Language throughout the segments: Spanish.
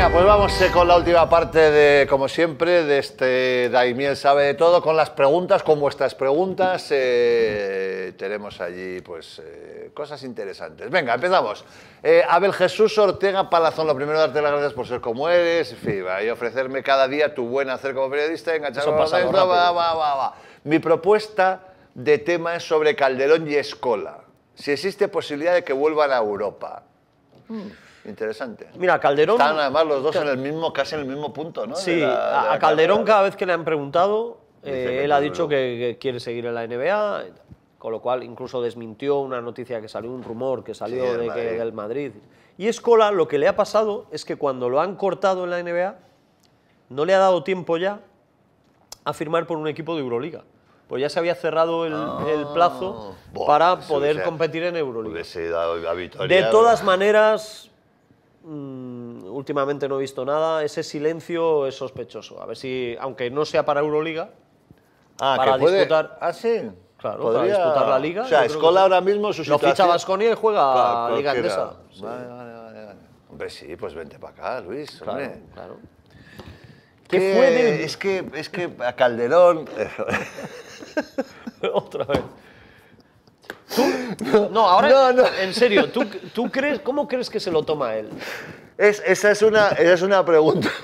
Venga, pues vamos eh, con la última parte de, como siempre, de este Daimiel sabe de todo, con las preguntas, con vuestras preguntas. Eh, tenemos allí, pues, eh, cosas interesantes. Venga, empezamos. Abel Jesús Ortega Palazón, lo primero, darte las gracias por ser como eres, fin, y ofrecerme cada día tu buen hacer como periodista, venga, va, Mi propuesta de tema es sobre Calderón y Escola. Si existe posibilidad de que vuelvan a Europa. Mm. Interesante. Mira, Calderón... Están además los dos en el mismo, casi en el mismo punto, ¿no? Sí, a, Calderón cada vez que le han preguntado, eh, él ha dicho que, quiere seguir en la NBA, con lo cual incluso desmintió una noticia que salió, un rumor que salió de Que, del Madrid. Y Escola lo que le ha pasado es que cuando lo han cortado en la NBA, no le ha dado tiempo ya a firmar por un equipo de Euroliga. Pues ya se había cerrado el, ah, plazo para poder competir en Euroliga. de todas maneras, Mm, últimamente no he visto nada. Ese silencio es sospechoso. A ver si, aunque no sea para Euroliga, ah, para que disputar. ¿Ah, sí? Claro, Podría... para disputar la liga. O sea, Escola ahora mismo su Lo ficha Vasconia y juega claro, Liga Andesa. Vale, vale, vale, Hombre, sí, pues vente para acá, Luis. Claro, ¿Qué, fue de... Es que, es que a Calderón... Otra vez. No, ahora, no, en serio, ¿tú, tú crees, ¿cómo crees que se lo toma él? esa, es una, es una pregunta.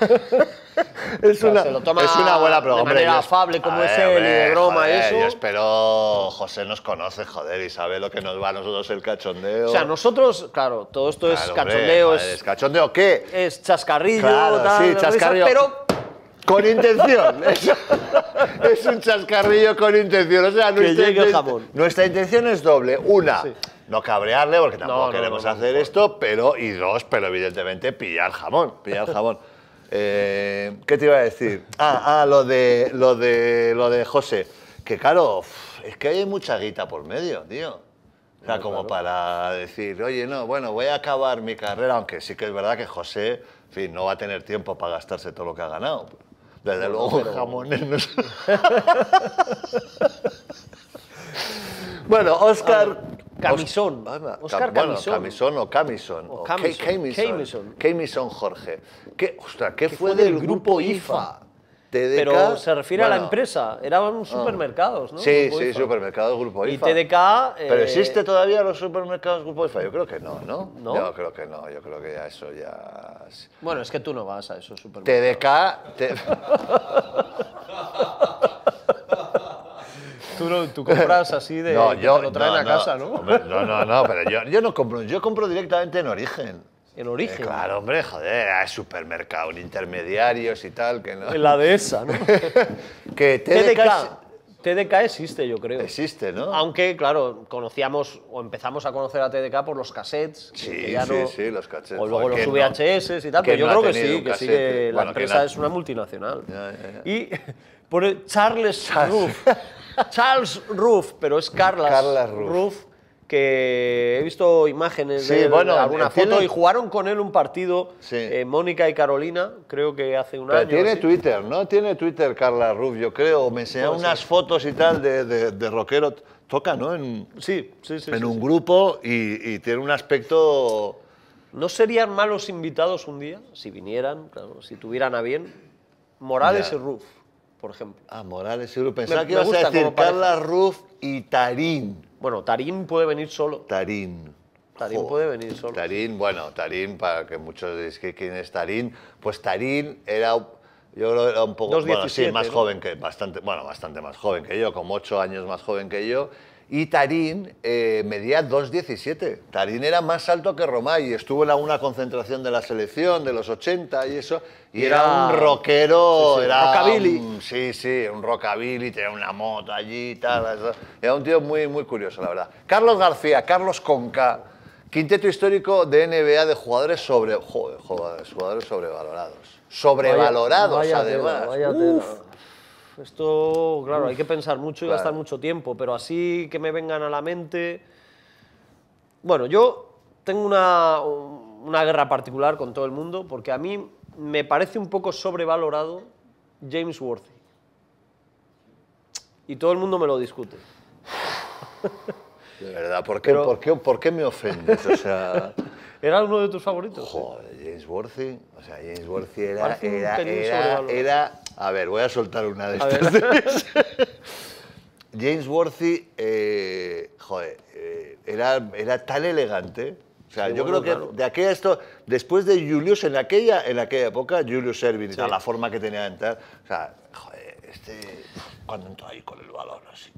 es, una, es una buena pregunta. hombre, manera afable como ese… broma, joder, eso. Yo espero. José nos conoce, joder, y sabe lo que nos va a nosotros el cachondeo. O sea, nosotros, claro, todo esto es cachondeo. es, ¿Cachondeo qué? Es chascarrillo, claro, tal, sí, chascarrillo. pero con intención. Es, un chascarrillo con intención. O sea, nuestra, intención, es doble. Una, no cabrearle, porque tampoco queremos hacer esto, pero. Y dos, pero evidentemente pillar jamón. Pillar eh, ¿Qué te iba a decir? Ah, ah, lo de lo de lo de José. Que claro, es que hay mucha guita por medio, tío. O sea, como para decir, oye, no, bueno, voy a acabar mi carrera, aunque sí que es verdad que José, en fin, no va a tener tiempo para gastarse todo lo que ha ganado. Desde luego jamones. No... bueno, Oscar. Camisón. Oscar, bueno, Camisón. Camisón o Camison. O Camison. Camison. Camison. Jorge. ¿Qué, ¿qué, fue, del, grupo, IFA? Pero se refiere a la empresa, eran ah. supermercados, ¿no? Sí, sí, supermercados Grupo IFA. Y TDK... ¿Pero eh, existe todavía los supermercados Grupo IFA? Yo creo que no, ¿no? ¿no? Yo creo que no, yo creo que ya eso ya... Bueno, es que tú no vas a esos supermercados. TDK... Tú, compras así de... No, yo, lo traen no, a casa, ¿no? no, no, no, pero yo no compro, yo compro directamente en origen. En origen. Eh, claro, hombre, joder, hay supermercados, intermediarios y tal, que no... La dehesa, ¿no? que TDK... TDK existe, yo creo. Existe, ¿no? Aunque, claro, conocíamos o empezamos a conocer a TDK por los cassettes. Sí, sí, sí, los cassettes. O luego los VHS y tal, pero yo creo que sí, que sí, que la empresa es una multinacional. Y por Charles Ruff Charles Ruff pero es Carlas Ruff que he visto imágenes de, bueno, alguna foto y jugaron con él un partido, eh, Mónica y Carolina, creo que hace un Pero Tiene Twitter, ¿no? Tiene Twitter Carla yo creo. Me enseñó unas fotos y tal de, de, rockero. Toca, ¿no? En, sí, sí, sí. En un grupo y, tiene un aspecto... ¿No serían malos invitados un día, si vinieran, claro, si tuvieran a bien? Morales y Ruf, por ejemplo. Ah, Morales y Ruf. Pensaba que a decir Carla Ruf y Tarín. Bueno, Tarín puede venir solo. Tarín. Tarín puede venir solo. Tarín, bueno, Tarín, para que muchos que quién es Tarín, pues Tarín era yo creo era un poco más joven que bastante, bueno, bastante más joven que yo, como ocho años más joven que yo, y Tarín eh, medía 2,17. Tarín era más alto que Romay y estuvo en alguna concentración de la selección de los 80 y eso. Y, era, un rockero. rockabilly. Un, sí, sí, un rockabilly, tenía una moto allí y tal. Era un tío muy, muy curioso, la verdad. Carlos García, Carlos Conca. Quinteto histórico de NBA de jugadores sobre joder, jugadores sobrevalorados. Sobrevalorados, además esto, claro, hay que pensar mucho y gastar mucho tiempo, pero así que me vengan a la mente... Bueno, yo tengo una, una guerra particular con todo el mundo, porque a mí me parece un poco sobrevalorado James Worthy. Y todo el mundo me lo discute. De verdad, ¿por qué, ¿por qué, por qué me ofendes? ¿Era uno de tus favoritos? Joder, James Worthy. O sea, James Worthy era, era, era, era a ver, voy a soltar una de estas. James Worthy, eh, joder, eh, era, era tan elegante. O sea, yo creo que de aquella esto, después de Julius, en aquella, en aquella época, Julius y la forma que tenía de entrar, o sea, joder, este, cuando entró ahí con el balón, así,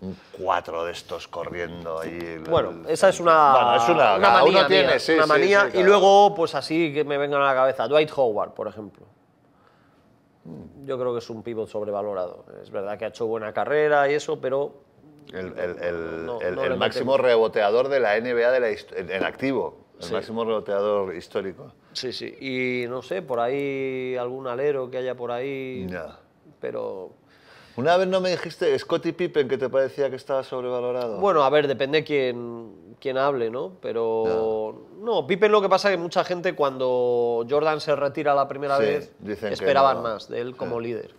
un cuatro de estos corriendo ahí. Bueno, esa es una, bueno, es una, manía, tiene, una manía y luego, pues así que me venga a la cabeza, Dwight Howard, por ejemplo yo creo que es un pivot sobrevalorado. Es verdad que ha hecho buena carrera y eso, pero... El, máximo reboteador de la NBA de la en activo, el máximo reboteador histórico. Sí, sí. Y no sé, por ahí algún alero que haya por ahí. Pero una vez no me dijiste, Scotty Pippen, que te parecía que estaba sobrevalorado. Bueno, a ver, depende quién, hable, ¿no? Pero. No. Pippen lo que pasa es que mucha gente cuando Jordan se retira la primera vez, esperaban más de él como líder.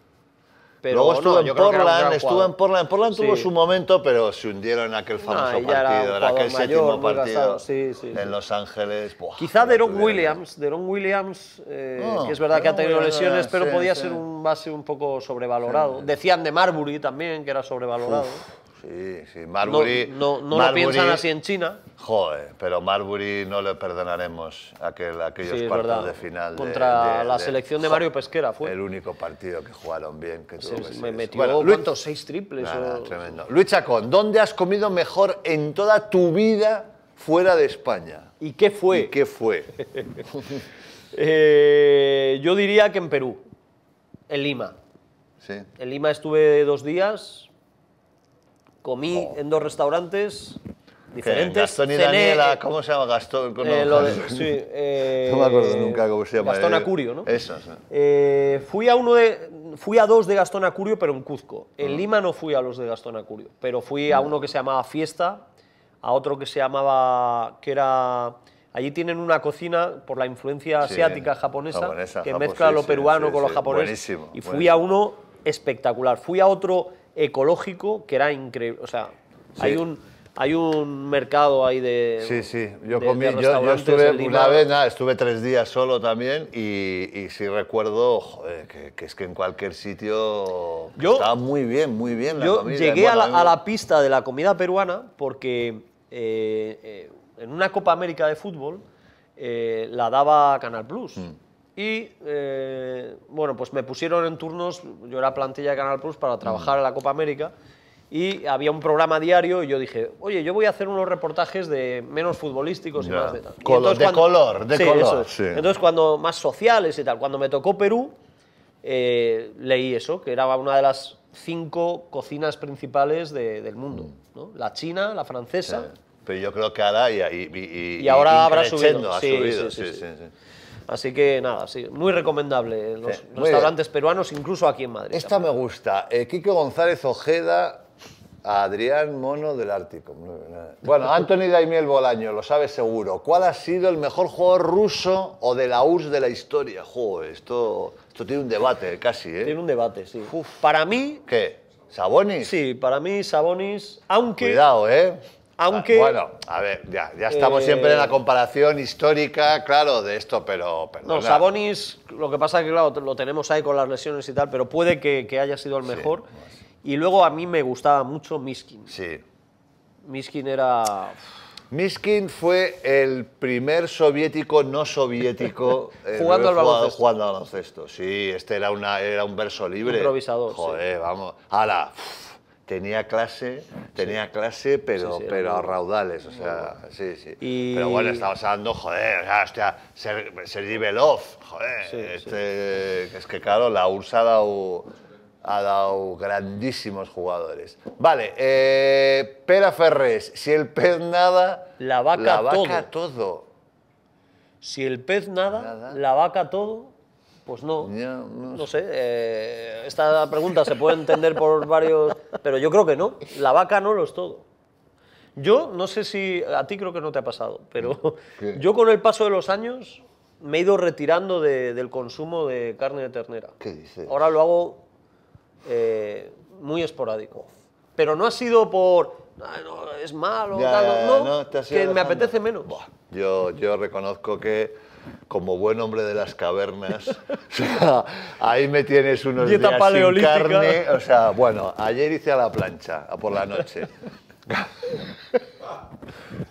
Pero Luego estuvo, en Portland, estuvo en Portland, Portland tuvo su momento, pero se hundieron en aquel famoso partido, en aquel séptimo partido en Los Ángeles. Quizá Deron Williams, Deron Williams, eh, que es verdad que ha tenido lesiones, pero podía ser un base un poco sobrevalorado. Decían de Marbury también que era sobrevalorado. Sí, sí. Marbury. No, lo piensan así en China. Joder, pero Marbury no le perdonaremos aquel, aquellos partidos de final. Contra la selección de Mario Pesquera fue. El único partido que jugaron bien. Que me metió, ¿Seis triples? Nada, tremendo. Luis Chacón, ¿dónde has comido mejor en toda tu vida fuera de España? ¿Y qué fue? ¿Y qué fue? Eh, yo diría que en Perú, en Lima. Sí. En Lima estuve dos días, comí oh. en dos restaurantes diferentes. Gastón y Daniela, ¿cómo se llama Gastón? Eh, no me eh, acuerdo nunca cómo se llama. Gastón eh. Acurio, ¿no? fui, a uno de, fui a dos de Gastón Acurio, pero en Cuzco. En mm. Lima no fui a los de Gastón Acurio, pero fui a mm. uno que se llamaba Fiesta, a otro que se llamaba, que era... Allí tienen una cocina por la influencia asiática japonesa, que mezcla lo peruano con lo japonés. y fui a uno espectacular. Fui a otro ecológico que era increíble. O sea, hay un hay un mercado ahí de. Sí, sí. Yo, comí, yo, estuve una vez, estuve tres días solo también y, sí recuerdo que, es que en cualquier sitio estaba muy bien, muy bien la yo Llegué a, la, pista de la comida peruana porque eh, eh, en una Copa América de fútbol eh, la daba Canal Plus. Mm. Y eh, bueno, pues me pusieron en turnos, yo era plantilla de Canal Plus para mm. trabajar en la Copa América y había un programa diario y yo dije, oye, yo voy a hacer unos reportajes de menos futbolísticos y más de tal. Color, de color, de color. Entonces cuando más sociales y tal, cuando me tocó Perú, eh, leí eso, que era una de las cinco cocinas principales del mundo, mm. la china, la francesa. Pero yo creo que ahora y, y, y, ahora habrá subido. Sí, sí, sí. Así que nada, sí, muy recomendable los restaurantes peruanos, incluso aquí en Madrid. Esta me gusta. Eh, González Ojeda, Adrián Mono del Ártico. Eh. Bueno, Anthony Daimiel Bolaño, lo sabe seguro. ¿Cuál ha sido el mejor jugador ruso o de la URSS de la historia? Joder, esto, esto tiene un debate casi, ¿eh? Tiene un debate, sí. Para mí... ¿Qué? ¿Sabonis? Sí, para mí Sabonis, aunque... Cuidado, ¿eh? Aunque. Bueno, a ver, ya, ya estamos siempre en la eh, comparación histórica, claro, de esto, pero. No, Sabonis, lo que pasa es que, claro, lo tenemos ahí con las lesiones y tal, pero puede que, haya sido el mejor. Y luego a mí me gustaba mucho Miskin. Sí. Miskin era. Miskin fue el primer soviético no soviético eh, jugando, al baloncesto. jugando al baloncesto. Sí, este era, una, era un verso libre. Improvisador. Joder, vamos. ¡Hala! tenía clase, tenía clase, pero, pero a raudales, o sea, sí, sí. Pero bueno, estaba hablando, joder, hostia, Sergi off joder, este, es que claro, la URSS ha dado, ha dado grandísimos jugadores. Vale, eh, Pera Ferrés, si el pez nada, la vaca, todo. Si el pez nada. la vaca todo pues no, no, sé. Eh, esta pregunta se puede entender por varios, pero yo creo que no. La vaca no lo es todo. Yo no sé si a ti creo que no te ha pasado, pero yo con el paso de los años me he ido retirando del consumo de carne de ternera. ¿Qué dices? Ahora lo hago eh, muy esporádico. Pero no ha sido por ah, es malo, que me apetece menos. Yo, yo reconozco que como buen hombre de las cavernas. ahí me tienes unos días sin carne. O sea, bueno, ayer hice a la plancha, por la noche.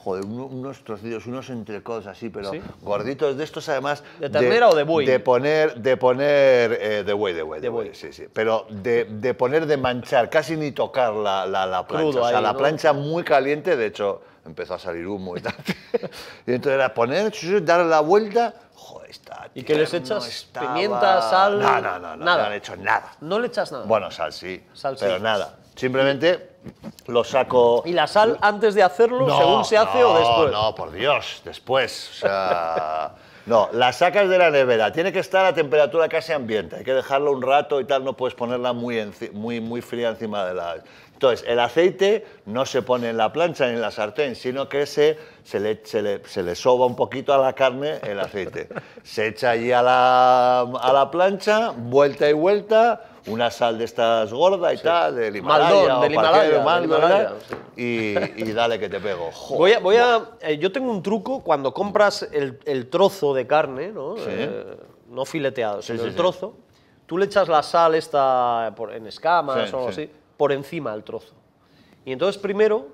Joder, unos trocitos, unos entrecodos así, pero gorditos de estos además... ¿De ternera o de buey? De poner, de poner, eh, de buey, de buey, sí, sí. Pero de, poner, de manchar, casi ni tocar la, plancha. o sea, la plancha muy caliente, de hecho, empezó a salir humo y tal. y entonces era poner, dar la vuelta, joder, está ¿Y qué les echas? ¿Pimienta, sal? No, no, no, no, nada. no le nada. ¿No le echas nada? Bueno, sal sí, sal, pero nada. Simplemente lo saco... ¿Y la sal antes de hacerlo, según se hace o después? No, por Dios, después. O sea... No, la sacas de la nevera, tiene que estar a temperatura casi ambiente, hay que dejarlo un rato y tal, no puedes ponerla muy, muy, muy fría encima de la... Entonces, el aceite no se pone en la plancha ni en la sartén, sino que se, se, le, se, soba un poquito a la carne el aceite. Se echa allí a la, a la plancha, vuelta y vuelta, una sal de estas gordas y tal, del Himalaya. del Himalaya, Y, dale que te pego. voy a, voy a, eh, yo tengo un truco cuando compras el, el trozo de carne, ¿no? Eh, no fileteado, sino el trozo. Tú le echas la sal esta en escamas o algo así, por encima del trozo. Y entonces primero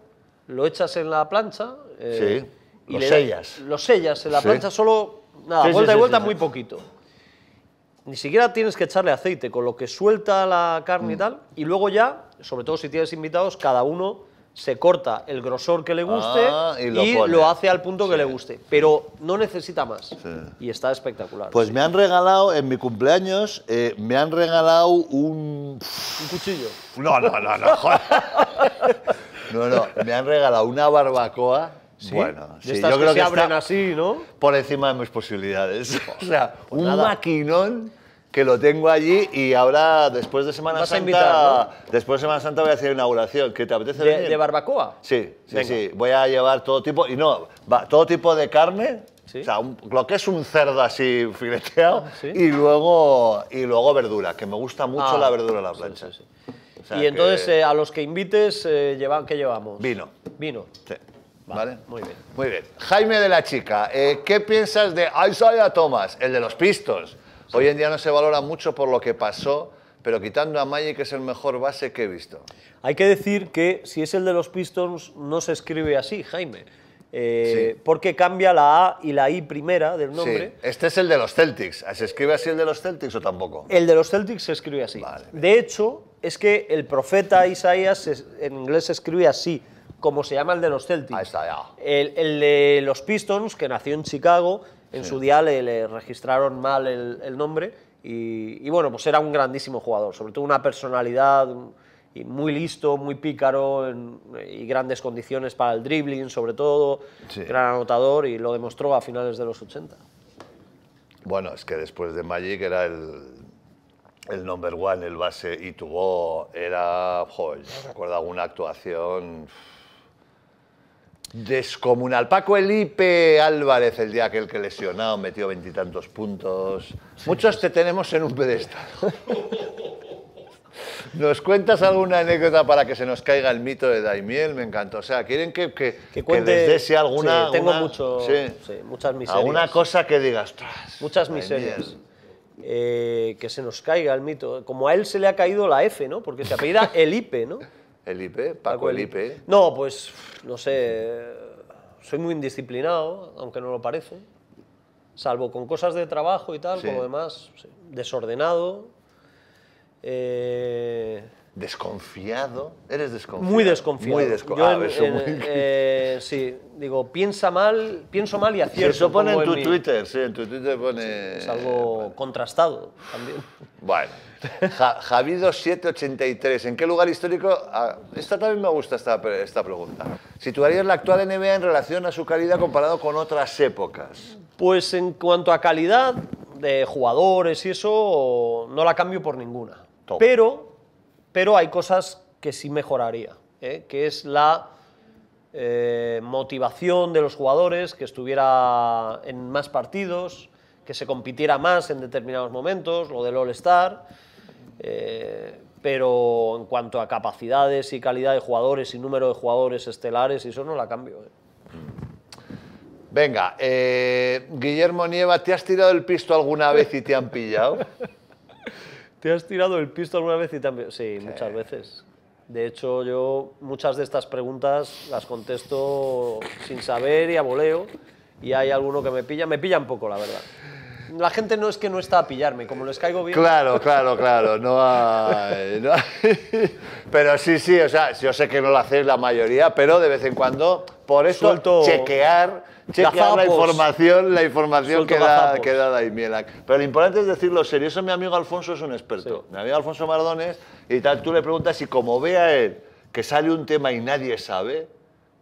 lo echas en la plancha. Eh, sí, y lo sellas. lo sellas en la plancha solo, nada, vuelta y vuelta muy poquito ni siquiera tienes que echarle aceite, con lo que suelta la carne y mm. tal, y luego ya, sobre todo si tienes invitados, cada uno se corta el grosor que le guste ah, y, lo, hace al punto que le guste, pero no necesita más y está espectacular. Pues me han regalado, en mi cumpleaños, eh, me han regalado un... cuchillo. No, no, no, no, No, no, me han regalado una barbacoa bueno, sí, yo creo que, abren así, ¿no? Por encima de mis posibilidades. Pues o sea, pues un maquinón que lo tengo allí y ahora después de Semana Santa después de Semana Santa voy a hacer inauguración ¿qué te apetece venir? de barbacoa sí sí sí voy a llevar todo tipo y no va, todo tipo de carne o sea lo que es un cerdo así fileteado ah, y luego y luego verdura que me gusta mucho ah, la verdura de la plancha sí, y entonces eh, a los que invites eh, llevan qué llevamos vino vino sí. Muy bien. Muy bien. Jaime de la Chica, eh, ¿qué piensas de Isaiah Thomas, el de los Pistons? Hoy en día no se valora mucho por lo que pasó, pero quitando a Magic es el mejor base que he visto. Hay que decir que si es el de los Pistons no se escribe así, Jaime. Eh, porque cambia la A y la I primera del nombre. Este es el de los Celtics. ¿Ah, ¿Se escribe así el de los Celtics o tampoco? El de los Celtics se escribe así. De hecho, es que el profeta Isaías en inglés se escribe así como se llama el de los Celtics. Ahí está, ya. El, de los Pistons, que nació en Chicago, en su día le, registraron mal el, nombre y, bueno, pues era un grandísimo jugador, sobre todo una personalidad y muy listo, muy pícaro y grandes condiciones para el dribbling, sobre todo, gran anotador y lo demostró a finales de los 80. Bueno, es que después de Magic era el, el number one, el base y tuvo, era, joder, recuerdo alguna actuación... Descomunal. Paco Elipe Álvarez, el día aquel que lesionado, metió veintitantos puntos. Muchos te tenemos en un pedestal. ¿Nos cuentas alguna anécdota para que se nos caiga el mito de Daimiel? Me encanta. O sea, ¿quieren que, que, que, cuente, alguna...? tengo mucho, sí, muchas miserias. Alguna cosa que digas. Muchas miserias. Eh, que se nos caiga el mito. Como a él se le ha caído la F, ¿no? Porque se apellida Elipe, ¿no? El IP, Paco, el IP. No, pues no sé, soy muy indisciplinado, aunque no lo parece, salvo con cosas de trabajo y tal, como demás, desordenado. Eh, desconfiado. Eres desconfiado. Muy desconfiado. Muy desconfiado. Ah, eh, sí, digo, piensa mal, pienso mal y acierto. Eso pone en tu Twitter, sí, en tu Twitter pone... es algo contrastado también. Bueno. Javido 783, ¿en qué lugar histórico? Ah, esta también me gusta esta, esta pregunta. ¿Situarías la actual NBA en relación a su calidad comparado con otras épocas? Pues en cuanto a calidad de jugadores y eso, no la cambio por ninguna. Pero pero hay cosas que sí mejoraría, ¿eh? que es la eh, motivación de los jugadores, que estuviera en más partidos, que se compitiera más en determinados momentos, lo del All-Star, eh, pero en cuanto a capacidades y calidad de jugadores y número de jugadores estelares, eso no la cambio. Venga, Guillermo Nieva, ¿te has tirado el pisto alguna vez y te han pillado? ¿Te has tirado el pisto alguna vez y también? Sí, muchas veces. De hecho, yo muchas de estas preguntas las contesto sin saber y a voleo. Y hay alguno que me pilla, me pilla un poco, la verdad. La gente no es que no está a pillarme, como les caigo bien. Claro, claro, claro. No, hay, Pero sí, sí, o sea, yo sé que no lo hacéis la mayoría, pero de vez en cuando, por eso, chequear chequear la información, la información que da, ahí Pero lo importante es decirlo serio. Eso mi amigo Alfonso es un experto. Mi amigo Alfonso Mardones, y tal, tú le preguntas si como ve a él que sale un tema y nadie sabe,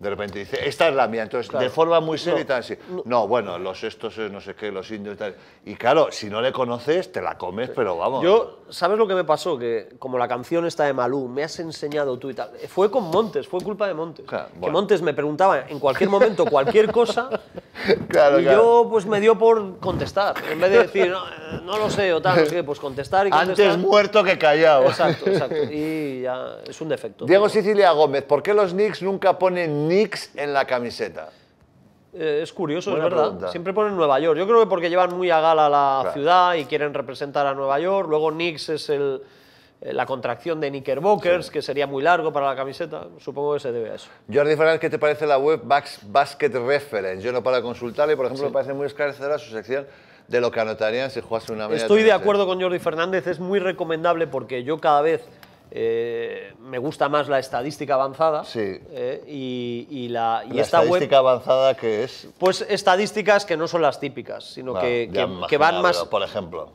de repente dice, esta es la mía. Entonces, de forma muy seria así. No, bueno, los estos, no sé qué, los indios y tal. Y claro, si no le conoces, te la comes, pero vamos. Yo, ¿sabes lo que me pasó? Que como la canción está de Malú, me has enseñado tú y tal. Fue con Montes, fue culpa de Montes. Que Montes me preguntaba en cualquier momento cualquier cosa. claro, y yo, pues me dio por contestar. En vez de decir, no, eh, lo sé o tal, no sé pues contestar y contestar. Antes muerto que callado. Exacto, exacto. Y ya es un defecto. Diego Sicilia Gómez, ¿por qué los Knicks nunca ponen Knicks en la camiseta? Eh, es curioso, es verdad. Siempre ponen Nueva York. Yo creo que porque llevan muy a gala la ciudad y quieren representar a Nueva York. Luego Knicks es eh, la contracción de Knickerbockers, que sería muy largo para la camiseta. Supongo que se debe a eso. Jordi Fernández, ¿qué te parece la web Basket Reference? Yo no para consultarle, por ejemplo, me parece muy esclarecedora su sección de lo que anotarían si jugase una media. Estoy de acuerdo con Jordi Fernández, es muy recomendable porque yo cada vez eh, me gusta más la estadística avanzada. Sí. Eh, y, y, la, estadística avanzada que es. Pues estadísticas que no son las típicas, sino que, van más. Por ejemplo.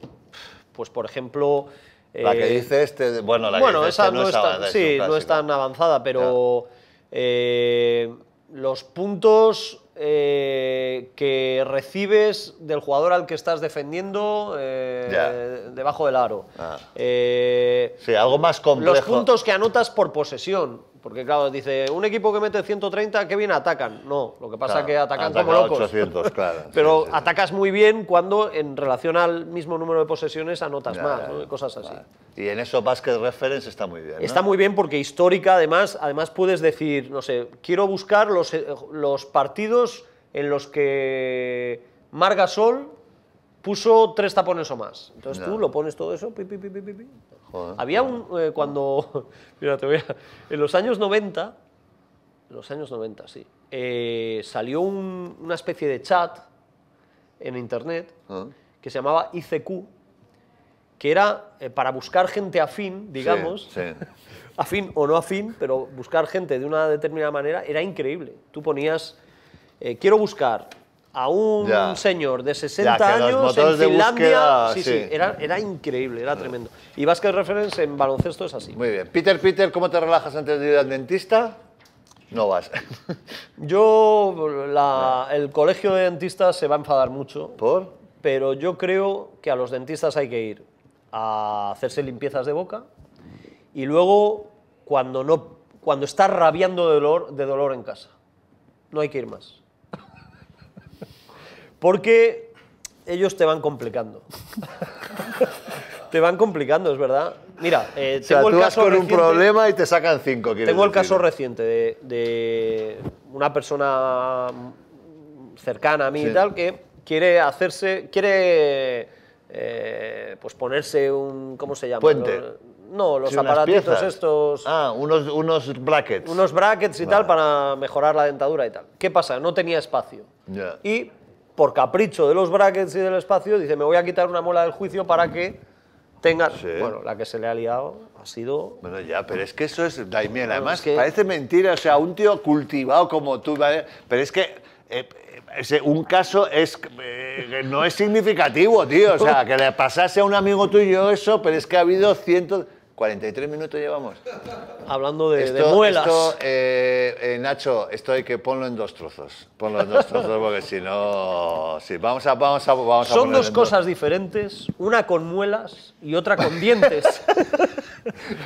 Pues por ejemplo. la que eh, dice este. Bueno, la esa este no, no es tan avanzada, pero. los puntos eh, que recibes del jugador al que estás defendiendo eh, debajo del aro. Ah. Eh, sí, algo más complejo. Los puntos que anotas por posesión. Porque claro, dice, un equipo que mete 130, qué bien atacan. No, lo que pasa es que atacan como locos. 800, claro, Pero atacas muy bien cuando en relación al mismo número de posesiones anotas más, cosas así. Y en eso Basket Reference está muy bien. ¿no? Está muy bien porque histórica, además, además puedes decir, no sé, quiero buscar los, eh, los partidos en los que Marga Sol puso tres tapones o más. Entonces tú lo pones todo eso, Había un. Eh, cuando. mira, te voy a, en los años 90, los años 90, sí, eh, salió una especie de chat en internet ah. que se llamaba ICQ, que era eh, para buscar gente afín, digamos. afín o no afín, pero buscar gente de una determinada manera era increíble. Tú ponías. quiero buscar a un señor de 60 años en Finlandia. sí, sí, Era, increíble, era tremendo. Y básquet Reference en baloncesto es así. Muy bien. Peter, Peter, ¿cómo te relajas antes de ir al dentista? No vas. Yo, el colegio de dentistas se va a enfadar mucho. ¿Por? Pero yo creo que a los dentistas hay que ir a hacerse limpiezas de boca y luego cuando, no, cuando estás rabiando de dolor, de dolor en casa. No hay que ir más. Porque ellos te van complicando. te van complicando, es verdad. Mira, eh, tengo con un problema y te sacan cinco. Tengo el caso reciente de, una persona cercana a mí y tal que quiere hacerse, quiere eh, pues ponerse un, ¿cómo se llama? Puente. no, los aparatos estos. Ah, unos, unos brackets. Unos brackets y tal para mejorar la dentadura y tal. ¿Qué pasa? No tenía espacio. Ya. Y por capricho de los brackets y del espacio, dice, me voy a quitar una mola del juicio para que tenga... Bueno, la que se le ha liado ha sido... Bueno, ya, pero es que eso es, Daimiel, además, parece mentira, o sea, un tío cultivado como tú, pero es que... Eh, un caso es eh, no es significativo, tío. O sea, que le pasase a un amigo tuyo eso, pero es que ha habido cientos... 43 minutos llevamos. Hablando de, muelas. Esto, eh, eh, Nacho, esto hay que ponlo en dos trozos. Ponlo en dos trozos porque si no... Sí, vamos a, vamos a, vamos Son dos cosas diferentes, una con muelas y otra con dientes.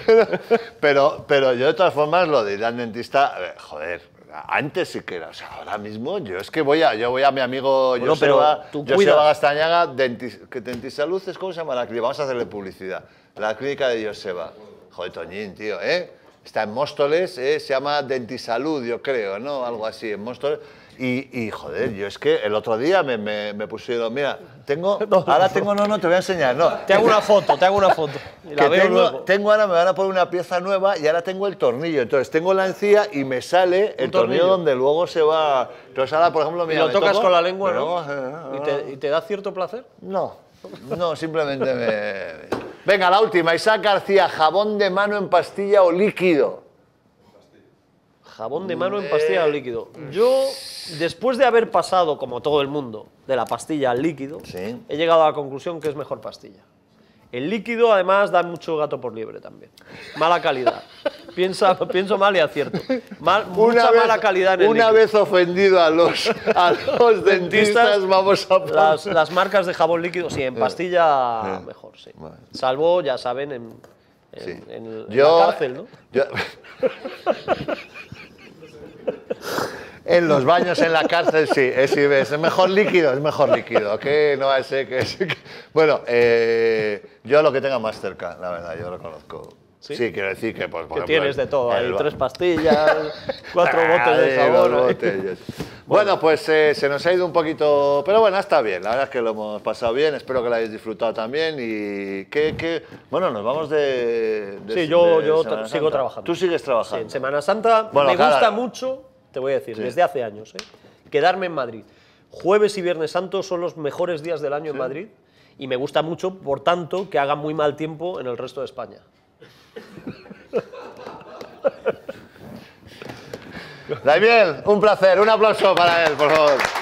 pero, pero, pero yo de todas formas lo de ir al dentista, eh, joder, antes sí que era, ahora mismo yo es que voy a, yo voy a mi amigo bueno, Joseba, pero Gastañaga, dentis, que Dentisalud es se llama la clínica, vamos a hacerle publicidad, la clínica de Joseba. Joder, Toñín, tío, ¿eh? Está en Móstoles, ¿eh? se llama Dentisalud, yo creo, ¿no? Algo así, en Móstoles. Y, joder, yo es que el otro día me, me, me pusieron, mira, tengo, ahora tengo, no, no, te voy a enseñar, no. Te hago una foto, te hago una foto. tengo, ahora, me van a poner una pieza nueva y ahora tengo el tornillo. Entonces tengo la encía y me sale el tornillo? donde luego se va. Entonces ahora, por ejemplo, mira. ¿Y lo tocas con la lengua, ¿no? Eh, eh, ¿Y, te, eh. ¿Y te da cierto placer? No, no, simplemente me. Venga, la última, Isaac García, jabón de mano en pastilla o líquido. Jabón de mm, mano en pastilla o eh, líquido. Mm. Yo, después de haber pasado, como todo el mundo, de la pastilla al líquido, he llegado a la conclusión que es mejor pastilla. El líquido, además, da mucho gato por liebre también. Mala calidad. pienso mal y acierto. mucha mala calidad en el Una vez ofendido a los, dentistas, vamos a... Las, las, marcas de jabón líquido, sí, en eh, pastilla eh, mejor, sí. Salvo, ya saben, en, la cárcel, ¿no? Yo... En los baños, en la cárcel, sí, es, eh, es mejor líquido, es mejor líquido. no sé Bueno, eh, yo lo que tenga más cerca, la verdad, yo lo conozco. Sí, quiero decir que, pues, tienes de todo, hay tres pastillas, cuatro ah, botes de eh. Bueno, pues eh, se nos ha ido un poquito, pero bueno, está bien, la verdad es que lo hemos pasado bien, espero que lo hayáis disfrutado también y que, bueno, nos vamos de... sí, yo, yo sigo trabajando. Tú sigues trabajando. en Semana Santa me gusta mucho, te voy a decir, desde hace años, ¿eh? quedarme en Madrid. Jueves y Viernes Santo son los mejores días del año en Madrid y me gusta mucho, por tanto, que haga muy mal tiempo en el resto de España. Daniel, un placer. Un aplauso para él, por favor.